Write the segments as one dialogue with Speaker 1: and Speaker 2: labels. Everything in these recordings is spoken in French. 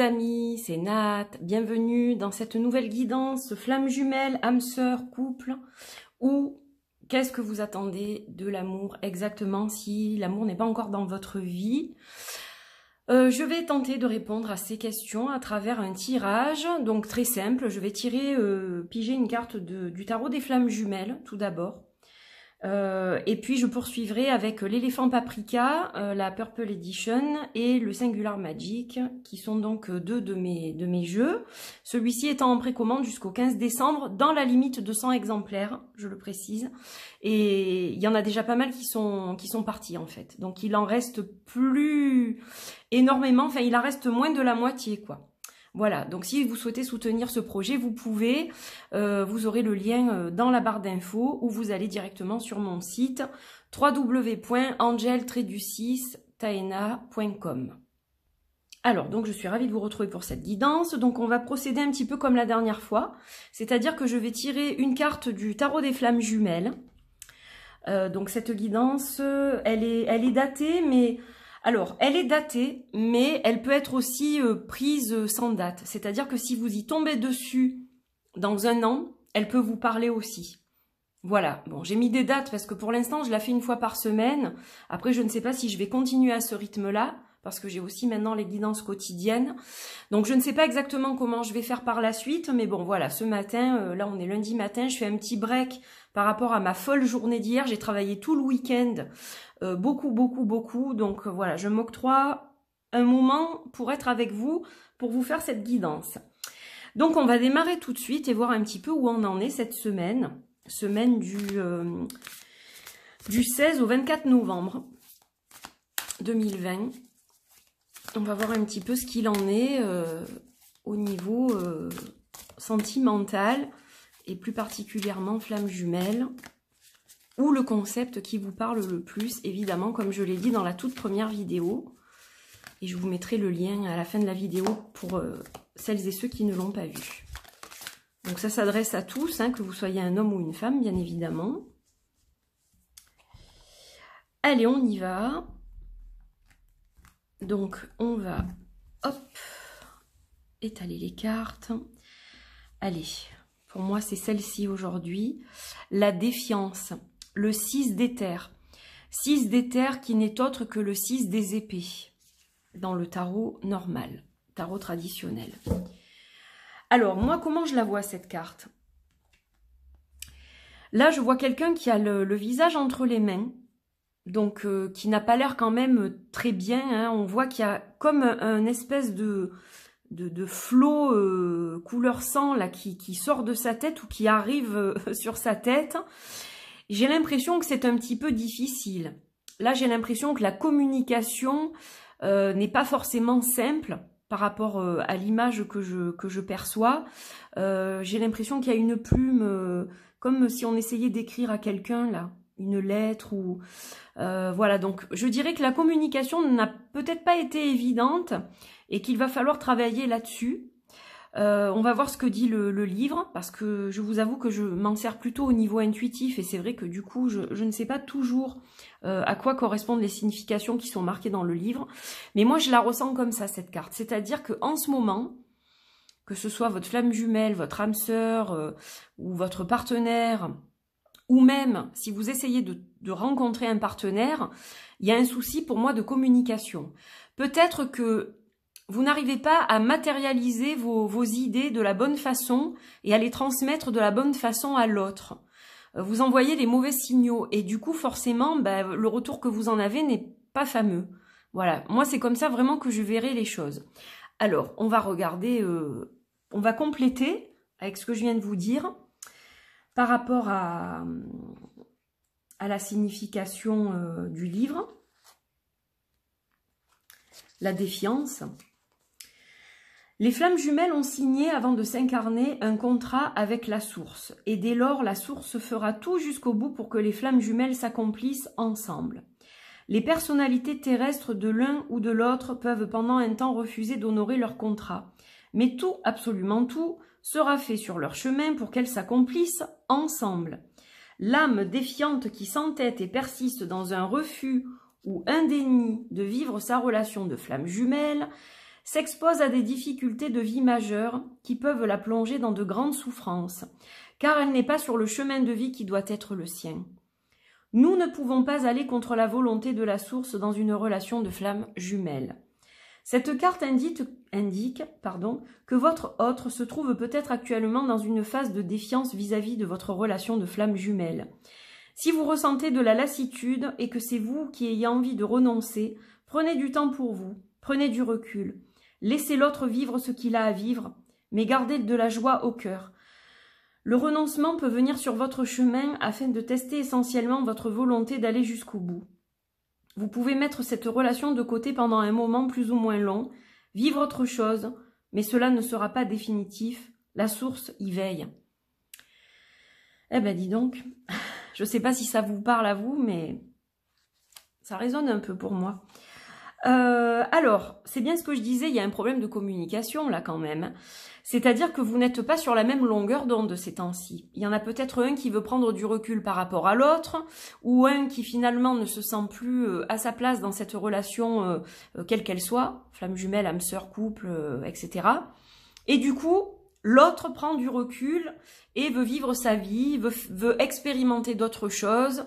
Speaker 1: amis, c'est Nat, bienvenue dans cette nouvelle guidance flamme jumelles âme sœur, couple, ou qu'est-ce que vous attendez de l'amour exactement si l'amour n'est pas encore dans votre vie euh, je vais tenter de répondre à ces questions à travers un tirage, donc très simple. Je vais tirer, euh, piger une carte du tarot des flammes jumelles, tout d'abord. Euh, et puis je poursuivrai avec l'éléphant paprika, euh, la Purple Edition et le Singular Magic, qui sont donc euh, deux de mes, de mes jeux. Celui-ci étant en précommande jusqu'au 15 décembre, dans la limite de 100 exemplaires, je le précise. Et il y en a déjà pas mal qui sont, qui sont partis en fait. Donc il en reste plus énormément, enfin il en reste moins de la moitié quoi. Voilà, donc si vous souhaitez soutenir ce projet, vous pouvez, euh, vous aurez le lien euh, dans la barre d'infos ou vous allez directement sur mon site www.angel-taena.com. Alors, donc je suis ravie de vous retrouver pour cette guidance. Donc on va procéder un petit peu comme la dernière fois, c'est-à-dire que je vais tirer une carte du tarot des flammes jumelles. Euh, donc cette guidance, elle est, elle est datée, mais alors, elle est datée, mais elle peut être aussi euh, prise euh, sans date. C'est-à-dire que si vous y tombez dessus dans un an, elle peut vous parler aussi. Voilà, bon, j'ai mis des dates parce que pour l'instant, je la fais une fois par semaine. Après, je ne sais pas si je vais continuer à ce rythme-là parce que j'ai aussi maintenant les guidances quotidiennes. Donc, je ne sais pas exactement comment je vais faire par la suite, mais bon, voilà, ce matin, euh, là, on est lundi matin, je fais un petit break par rapport à ma folle journée d'hier. J'ai travaillé tout le week-end, euh, beaucoup, beaucoup, beaucoup. Donc euh, voilà, je m'octroie un moment pour être avec vous, pour vous faire cette guidance. Donc on va démarrer tout de suite et voir un petit peu où on en est cette semaine, semaine du, euh, du 16 au 24 novembre 2020. On va voir un petit peu ce qu'il en est au niveau sentimental, et plus particulièrement flamme jumelle, ou le concept qui vous parle le plus, évidemment, comme je l'ai dit dans la toute première vidéo. Et je vous mettrai le lien à la fin de la vidéo pour euh, celles et ceux qui ne l'ont pas vu. Donc ça s'adresse à tous, hein, que vous soyez un homme ou une femme, bien évidemment. Allez, on y va. Donc on va, hop, étaler les cartes. Allez, pour moi, c'est celle-ci aujourd'hui. La défiance, le 6 d'éther. 6 terres qui n'est autre que le 6 des épées dans le tarot normal, tarot traditionnel. Alors, moi, comment je la vois cette carte Là, je vois quelqu'un qui a le, visage entre les mains, donc euh, qui n'a pas l'air quand même très bien. Hein. On voit qu'il y a comme un espèce de, de, de flot euh, couleur sang là qui, qui, sort de sa tête ou qui arrive euh, sur sa tête. J'ai l'impression que c'est un petit peu difficile. Là, j'ai l'impression que la communication euh, n'est pas forcément simple par rapport à l'image que je, que je perçois. j'ai l'impression qu'il y a une plume, comme si on essayait d'écrire à quelqu'un là, une lettre ou... voilà, donc je dirais que la communication n'a peut-être pas été évidente et qu'il va falloir travailler là-dessus. Euh, on va voir ce que dit le, livre, parce que je vous avoue que je m'en sers plutôt au niveau intuitif, et c'est vrai que du coup, je, ne sais pas toujours euh, à quoi correspondent les significations qui sont marquées dans le livre. Mais moi, je la ressens comme ça, cette carte. C'est-à-dire qu'en ce moment, que ce soit votre flamme jumelle, votre âme sœur, euh, ou votre partenaire, ou même si vous essayez de, de rencontrer un partenaire, il y a un souci pour moi de communication. Peut-être que vous n'arrivez pas à matérialiser vos, idées de la bonne façon et à les transmettre de la bonne façon à l'autre. Euh, vous envoyez les mauvais signaux et du coup forcément bah, le retour que vous en avez n'est pas fameux. Voilà, moi c'est comme ça vraiment que je verrai les choses. Alors, on va regarder, euh, on va compléter avec ce que je viens de vous dire par rapport à, la signification euh, du livre, la défiance. Les flammes jumelles ont signé avant de s'incarner un contrat avec la source, et dès lors la source fera tout jusqu'au bout pour que les flammes jumelles s'accomplissent ensemble. Les personnalités terrestres de l'un ou de l'autre peuvent pendant un temps refuser d'honorer leur contrat, mais tout, absolument tout, sera fait sur leur chemin pour qu'elles s'accomplissent ensemble. L'âme défiante qui s'entête et persiste dans un refus ou un déni de vivre sa relation de flammes jumelles s'expose à des difficultés de vie majeures qui peuvent la plonger dans de grandes souffrances, car elle n'est pas sur le chemin de vie qui doit être le sien. Nous ne pouvons pas aller contre la volonté de la source dans une relation de flamme jumelle. Cette carte indique, pardon, que votre autre se trouve peut-être actuellement dans une phase de défiance vis-à-vis -vis de votre relation de flamme jumelle. Si vous ressentez de la lassitude et que c'est vous qui ayez envie de renoncer, prenez du temps pour vous, prenez du recul, Laissez l'autre vivre ce qu'il a à vivre, mais gardez de la joie au cœur. Le renoncement peut venir sur votre chemin afin de tester essentiellement votre volonté d'aller jusqu'au bout. Vous pouvez mettre cette relation de côté pendant un moment plus ou moins long, vivre autre chose, mais cela ne sera pas définitif, la source y veille. Eh ben dis donc, je ne sais pas si ça vous parle à vous, mais ça résonne un peu pour moi. Euh, alors, c'est bien ce que je disais, il y a un problème de communication là quand même. C'est-à-dire que vous n'êtes pas sur la même longueur d'onde ces temps-ci. Il y en a peut-être un qui veut prendre du recul par rapport à l'autre, ou un qui finalement ne se sent plus euh, à sa place dans cette relation euh, quelle qu'elle soit, flamme jumelle, âme sœur, couple, etc. Et du coup, L'autre prend du recul et veut vivre sa vie, veut, expérimenter d'autres choses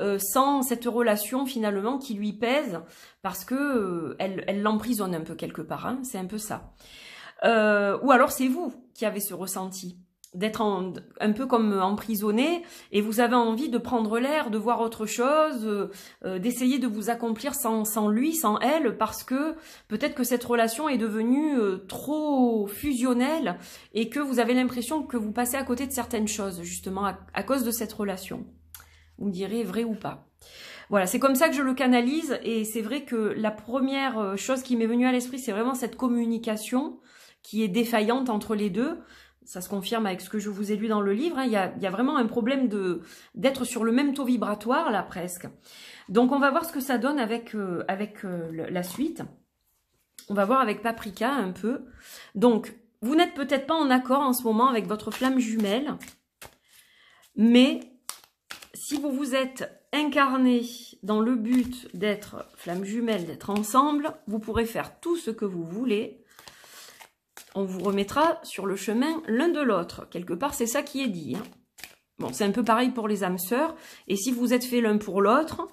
Speaker 1: euh, sans cette relation finalement qui lui pèse parce que euh, elle l'emprisonne un peu quelque part. Hein. c'est un peu ça. Euh, ou alors c'est vous qui avez ce ressenti d'être un peu comme emprisonné et vous avez envie de prendre l'air, de voir autre chose, euh, euh, d'essayer de vous accomplir sans, lui, sans elle, parce que peut-être que cette relation est devenue euh, trop fusionnelle et que vous avez l'impression que vous passez à côté de certaines choses, justement, à, à cause de cette relation. Vous me direz vrai ou pas. Voilà, c'est comme ça que je le canalise et c'est vrai que la première chose qui m'est venue à l'esprit, c'est vraiment cette communication qui est défaillante entre les deux ça se confirme avec ce que je vous ai lu dans le livre, hein, il y, a, vraiment un problème d'être sur le même taux vibratoire là presque. Donc on va voir ce que ça donne avec, euh, euh, la suite. On va voir avec Paprika un peu. Donc vous n'êtes peut-être pas en accord en ce moment avec votre flamme jumelle, mais si vous vous êtes incarné dans le but d'être flamme jumelle, d'être ensemble, vous pourrez faire tout ce que vous voulez on vous remettra sur le chemin l'un de l'autre. Quelque part, c'est ça qui est dit. Hein. Bon, c'est un peu pareil pour les âmes sœurs. Et si vous êtes fait l'un pour l'autre,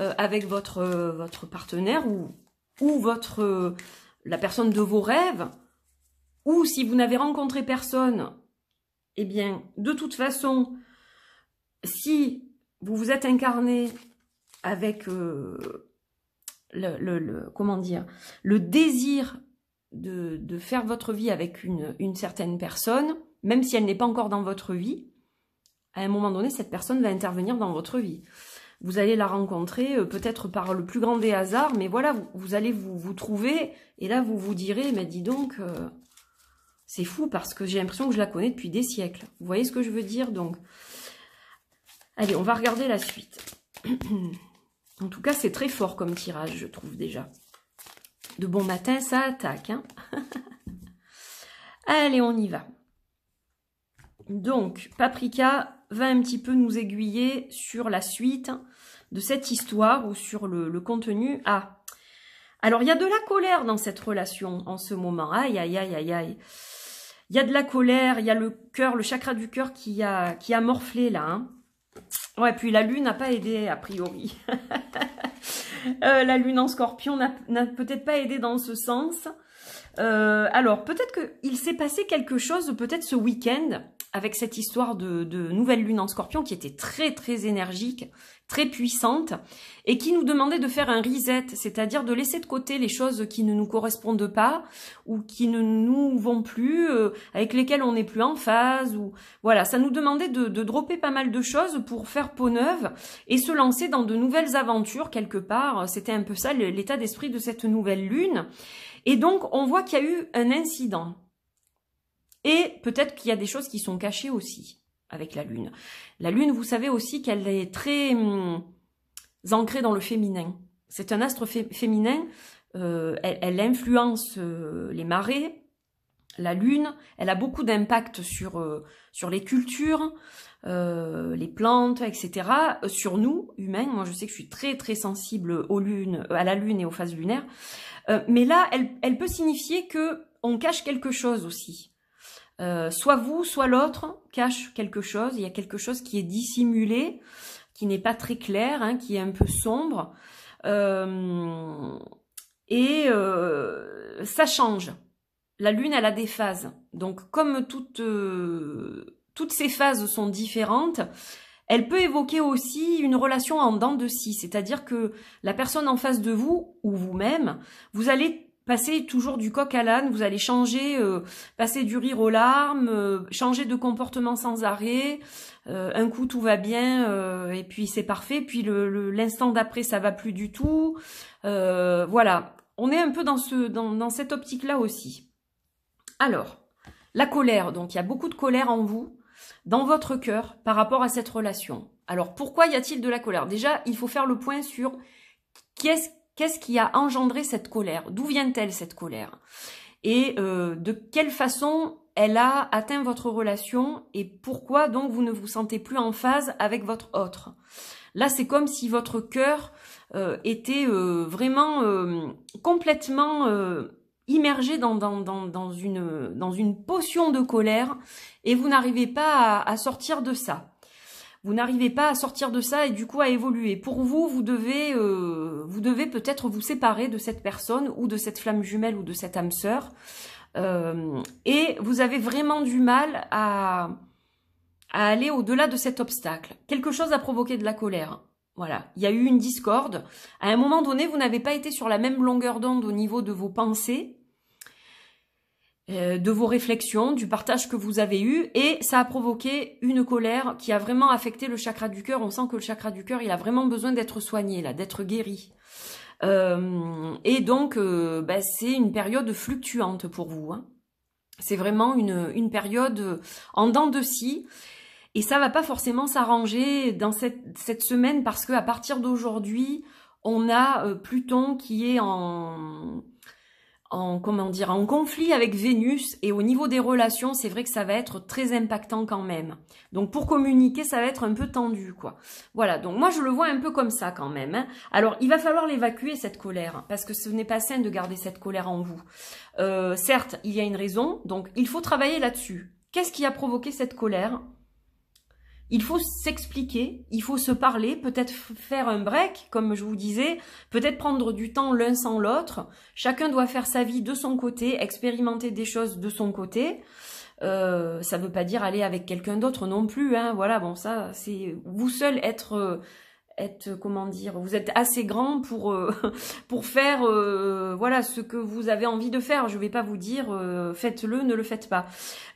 Speaker 1: euh, avec votre, euh, votre partenaire ou, ou votre, euh, la personne de vos rêves, ou si vous n'avez rencontré personne, eh bien, de toute façon, si vous vous êtes incarné avec comment dire, le désir de, faire votre vie avec une, certaine personne, même si elle n'est pas encore dans votre vie, à un moment donné, cette personne va intervenir dans votre vie. Vous allez la rencontrer euh, peut-être par le plus grand des hasards, mais voilà, vous, allez vous, vous, trouver, et là vous vous direz, mais dis donc, euh, c'est fou parce que j'ai l'impression que je la connais depuis des siècles. Vous voyez ce que je veux dire Donc, allez, on va regarder la suite. en tout cas, c'est très fort comme tirage, je trouve déjà de bon matin, ça attaque. Hein. Allez, on y va. Donc, Paprika va un petit peu nous aiguiller sur la suite de cette histoire ou sur le, contenu. Ah, alors il y a de la colère dans cette relation en ce moment. Aïe, aïe, aïe, aïe, aïe. Il y a de la colère, il y a le cœur, le chakra du cœur qui a, qui a morflé là. Hein. Ouais, puis la lune n'a pas aidé a priori. Euh, la lune en scorpion n'a peut-être pas aidé dans ce sens. Euh, alors, peut-être qu'il s'est passé quelque chose, peut-être ce week-end, avec cette histoire de, de, nouvelle lune en scorpion qui était très très énergique, très puissante et qui nous demandait de faire un reset, c'est-à-dire de laisser de côté les choses qui ne nous correspondent pas ou qui ne nous vont plus, euh, avec lesquelles on n'est plus en phase ou voilà, ça nous demandait de, de dropper pas mal de choses pour faire peau neuve et se lancer dans de nouvelles aventures quelque part. C'était un peu ça l'état d'esprit de cette nouvelle lune. Et donc on voit qu'il y a eu un incident et peut-être qu'il y a des choses qui sont cachées aussi avec la lune. La lune, vous savez aussi qu'elle est très hum, ancrée dans le féminin. C'est un astre féminin, euh, elle, influence euh, les marées, la lune, elle a beaucoup d'impact sur, euh, sur les cultures, les plantes, etc. Sur nous, humains, moi je sais que je suis très très sensible aux lunes, à la lune et aux phases lunaires, mais là, elle, elle peut signifier que on cache quelque chose aussi. Euh, soit vous, soit l'autre cache quelque chose. Il y a quelque chose qui est dissimulé, qui n'est pas très clair, hein, qui est un peu sombre. Euh, et euh, ça change. La Lune, elle a des phases. Donc, comme toutes toutes ces phases sont différentes, elle peut évoquer aussi une relation en dents de scie, c'est-à-dire que la personne en face de vous, ou vous-même, vous allez Passez toujours du coq à l'âne, vous allez changer, euh, passer du rire aux larmes, euh, changer de comportement sans arrêt. Euh, un coup tout va bien et puis c'est parfait, puis l'instant d'après ça va plus du tout. voilà, on est un peu dans, ce, dans, dans cette optique-là aussi. Alors, la colère, donc il y a beaucoup de colère en vous, dans votre cœur, par rapport à cette relation. Alors pourquoi y a-t-il de la colère Déjà, il faut faire le point sur qu'est-ce Qu'est-ce qui a engendré cette colère D'où vient-elle cette colère Et euh, de quelle façon elle a atteint votre relation et pourquoi donc vous ne vous sentez plus en phase avec votre autre Là, c'est comme si votre cœur euh, était euh, vraiment complètement immergé dans, une, potion de colère et vous n'arrivez pas à sortir de ça. Vous n'arrivez pas à sortir de ça et du coup à évoluer. Pour vous, vous devez, euh, vous devez peut-être vous séparer de cette personne ou de cette flamme jumelle ou de cette âme sœur. Euh, et vous avez vraiment du mal à, à aller au-delà de cet obstacle. Quelque chose a provoqué de la colère. Voilà, il y a eu une discorde. À un moment donné, vous n'avez pas été sur la même longueur d'onde au niveau de vos pensées euh, de vos réflexions, du partage que vous avez eu, et ça a provoqué une colère qui a vraiment affecté le chakra du cœur. On sent que le chakra du cœur, il a vraiment besoin d'être soigné, là, d'être guéri. Euh, et donc, euh, bah, c'est une période fluctuante pour vous. Hein. C'est vraiment une, une, période en dents de scie. Et ça va pas forcément s'arranger dans cette, cette, semaine parce que à partir d'aujourd'hui, on a Pluton qui est en en comment dire en conflit avec Vénus et au niveau des relations, c'est vrai que ça va être très impactant quand même. Donc pour communiquer, ça va être un peu tendu quoi. Voilà, donc moi je le vois un peu comme ça quand même. Hein. Alors il va falloir l'évacuer cette colère parce que ce n'est pas sain de garder cette colère en vous. Euh, certes, il y a une raison, donc il faut travailler là-dessus. Qu'est-ce qui a provoqué cette colère il faut s'expliquer, il faut se parler, peut-être faire un break, comme je vous disais, peut-être prendre du temps l'un sans l'autre. Chacun doit faire sa vie de son côté, expérimenter des choses de son côté. Euh, ça ne veut pas dire aller avec quelqu'un d'autre non plus. Hein. Voilà, bon, ça, c'est vous seul être euh, euh, comment dire vous êtes assez grand pour euh, pour faire euh, voilà ce que vous avez envie de faire je vais pas vous dire faites-le ne le faites pas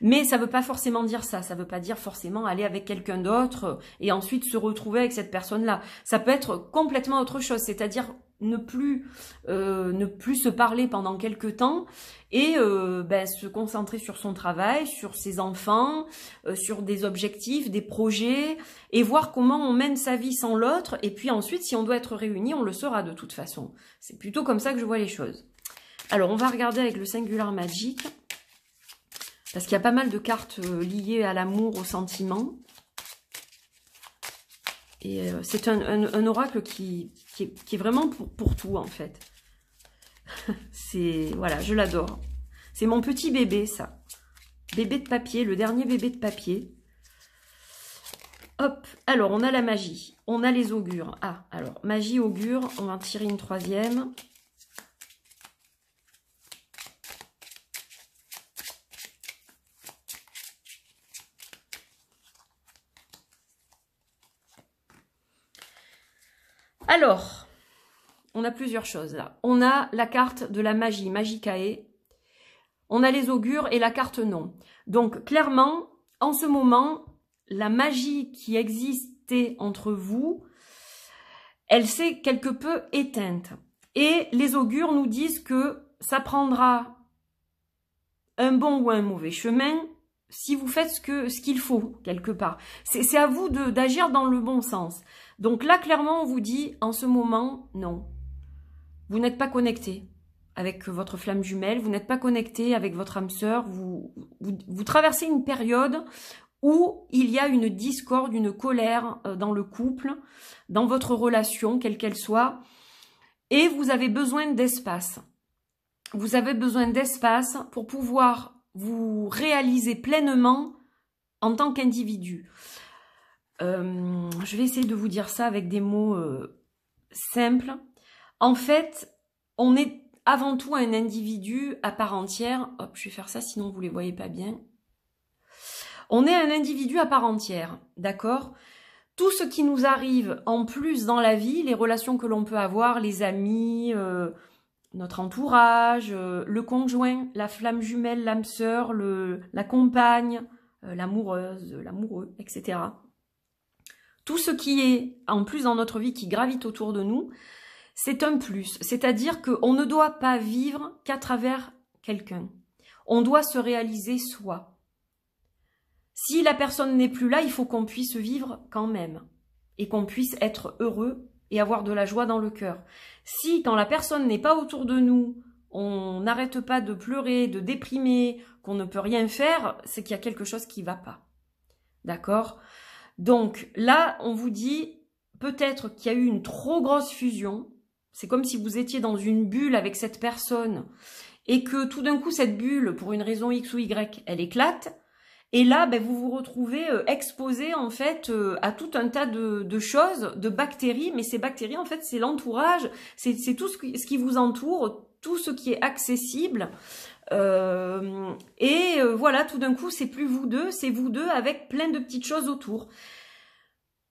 Speaker 1: mais ça veut pas forcément dire ça ça veut pas dire forcément aller avec quelqu'un d'autre et ensuite se retrouver avec cette personne là ça peut être complètement autre chose c'est-à-dire ne plus, euh, ne plus se parler pendant quelque temps et euh, ben, se concentrer sur son travail, sur ses enfants, euh, sur des objectifs, des projets, et voir comment on mène sa vie sans l'autre. Et puis ensuite, si on doit être réuni, on le sera de toute façon. C'est plutôt comme ça que je vois les choses. Alors, on va regarder avec le Singular magique parce qu'il y a pas mal de cartes liées à l'amour, au sentiment. Et c'est un, un oracle qui qui est, vraiment pour, pour, tout en fait. c'est voilà, je l'adore. C'est mon petit bébé ça. Bébé de papier, le dernier bébé de papier. Hop, alors on a la magie, on a les augures. Ah, alors magie, augure, on va en tirer une troisième. Alors, on a plusieurs choses là. On a la carte de la magie, Magicae. On a les augures et la carte non. Donc clairement, en ce moment, la magie qui existait entre vous, elle s'est quelque peu éteinte. Et les augures nous disent que ça prendra un bon ou un mauvais chemin si vous faites ce qu'il faut quelque part. C'est à vous d'agir dans le bon sens. Donc là, clairement, on vous dit en ce moment, non. Vous n'êtes pas connecté avec votre flamme jumelle, vous n'êtes pas connecté avec votre âme sœur, vous, vous, traversez une période où il y a une discorde, une colère euh, dans le couple, dans votre relation, quelle qu'elle soit, et vous avez besoin d'espace. Vous avez besoin d'espace pour pouvoir vous réalisez pleinement en tant qu'individu. Euh, je vais essayer de vous dire ça avec des mots euh, simples. En fait, on est avant tout un individu à part entière. Hop, je vais faire ça, sinon vous les voyez pas bien. On est un individu à part entière, d'accord Tout ce qui nous arrive en plus dans la vie, les relations que l'on peut avoir, les amis, euh, notre entourage, euh, le conjoint, la flamme jumelle, l'âme sœur, le, la compagne, euh, l'amoureuse, l'amoureux, etc. Tout ce qui est en plus dans notre vie qui gravite autour de nous, c'est un plus. C'est-à-dire qu'on ne doit pas vivre qu'à travers quelqu'un. On doit se réaliser soi. Si la personne n'est plus là, il faut qu'on puisse vivre quand même et qu'on puisse être heureux et avoir de la joie dans le cœur. Si quand la personne n'est pas autour de nous, on n'arrête pas de pleurer, de déprimer, qu'on ne peut rien faire, c'est qu'il y a quelque chose qui va pas. D'accord Donc là, on vous dit peut-être qu'il y a eu une trop grosse fusion. C'est comme si vous étiez dans une bulle avec cette personne et que tout d'un coup cette bulle, pour une raison X ou Y, elle éclate et là, ben, vous vous retrouvez euh, exposé en fait euh, à tout un tas de, choses, de bactéries. Mais ces bactéries, en fait, c'est l'entourage, c'est tout ce qui, vous entoure, tout ce qui est accessible. Euh, et voilà, tout d'un coup, c'est plus vous deux, c'est vous deux avec plein de petites choses autour.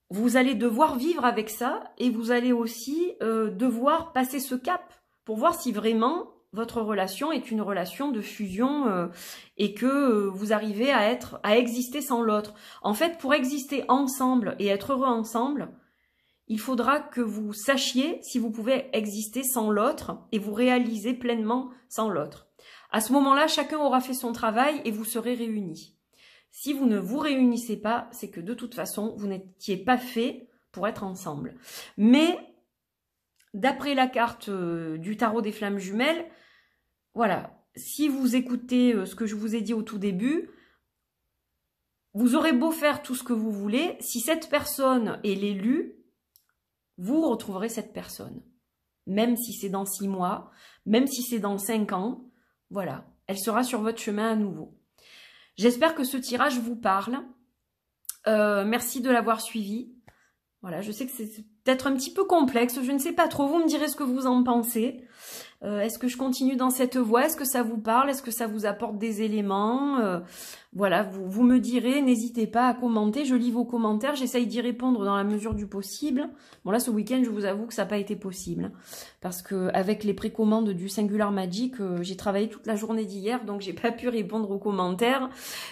Speaker 1: Vous allez devoir vivre avec ça et vous allez aussi devoir passer ce cap pour voir si vraiment votre relation est une relation de fusion euh, et que euh, vous arrivez à être, à exister sans l'autre. En fait, pour exister ensemble et être heureux ensemble, il faudra que vous sachiez si vous pouvez exister sans l'autre et vous réaliser pleinement sans l'autre. À ce moment-là, chacun aura fait son travail et vous serez réunis. Si vous ne vous réunissez pas, c'est que de toute façon, vous n'étiez pas fait pour être ensemble. Mais d'après la carte euh, du tarot des flammes jumelles, voilà, si vous écoutez euh, ce que je vous ai dit au tout début, vous aurez beau faire tout ce que vous voulez, si cette personne est l'élu, vous retrouverez cette personne. Même si c'est dans six mois, même si c'est dans cinq ans, voilà, elle sera sur votre chemin à nouveau. J'espère que ce tirage vous parle. Euh, merci de l'avoir suivi. Voilà, je sais que c'est peut-être un petit peu complexe, je ne sais pas trop, vous me direz ce que vous en pensez. Euh, est-ce que je continue dans cette voie Est-ce que ça vous parle Est-ce que ça vous apporte des éléments euh, Voilà, vous, me direz, n'hésitez pas à commenter. Je lis vos commentaires, j'essaye d'y répondre dans la mesure du possible. Bon là, ce week-end, je vous avoue que ça n'a pas été possible. parce que avec les précommandes du Singular Magic, euh, j'ai travaillé toute la journée d'hier, donc j'ai pas pu répondre aux commentaires.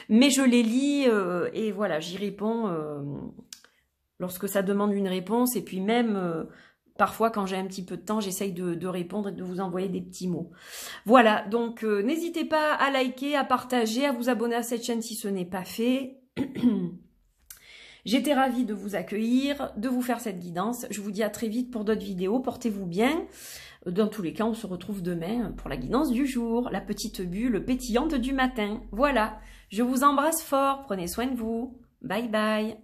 Speaker 1: Mais je les lis et voilà, j'y réponds lorsque ça demande une réponse. Et puis même parfois quand j'ai un petit peu de temps, j'essaye de, répondre et de vous envoyer des petits mots. Voilà, donc euh, n'hésitez pas à liker, à partager, à vous abonner à cette chaîne si ce n'est pas fait. J'étais ravie de vous accueillir, de vous faire cette guidance. Je vous dis à très vite pour d'autres vidéos. Portez-vous bien. Dans tous les cas, on se retrouve demain pour la guidance du jour, la petite bulle pétillante du matin. Voilà, je vous embrasse fort. Prenez soin de vous. Bye bye.